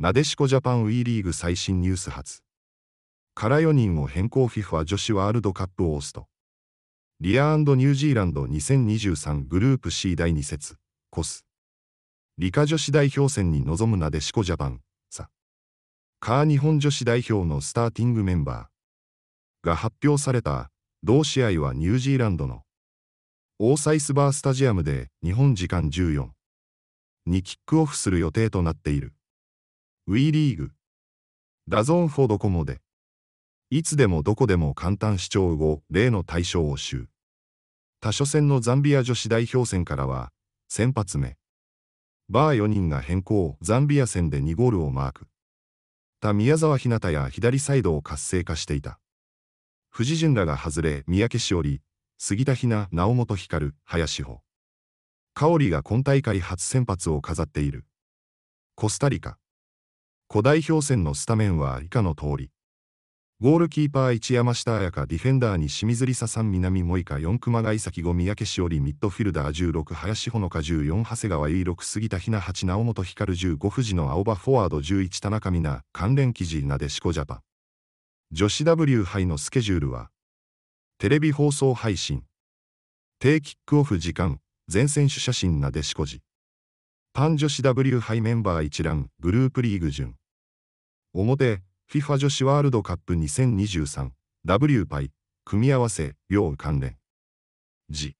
なでしこジャパン WE リーグ最新ニュース発から4人を変更 FIFA 女子ワールドカップオーストリアニュージーランド2023グループ C 第2節コス理科女子代表戦に臨むなでしこジャパンさカー日本女子代表のスターティングメンバーが発表された同試合はニュージーランドのオーサイスバースタジアムで日本時間14にキックオフする予定となっている。ウィーリーグ。ダゾーンフォドコモで。いつでもどこでも簡単視聴後、例の対象を集。他所戦のザンビア女子代表戦からは、先発目。バー4人が変更、ザンビア戦で2ゴールをマーク。他宮沢ひなたや左サイドを活性化していた。藤潤らが外れ、三宅しおり、杉田ひな、直本光、林穂。香織が今大会初先発を飾っている。コスタリカ。古代表戦のスタメンは以下の通り。ゴールキーパー一山下彩香ディフェンダーに清水里沙さん南萌香四熊谷崎後、三宅しおりミッドフィルダー16林穂香14長谷川唯6杉田ひな八直本光15藤の青葉フォワード11田中美奈関連記事なでしこジャパン。女子 W 杯のスケジュールはテレビ放送配信低キックオフ時間全選手写真なでしこじパン女子 W 杯メンバー一覧グループリーグ順表、FIFA 女子ワールドカップ 2023W パイ、組み合わせ、要関連。字。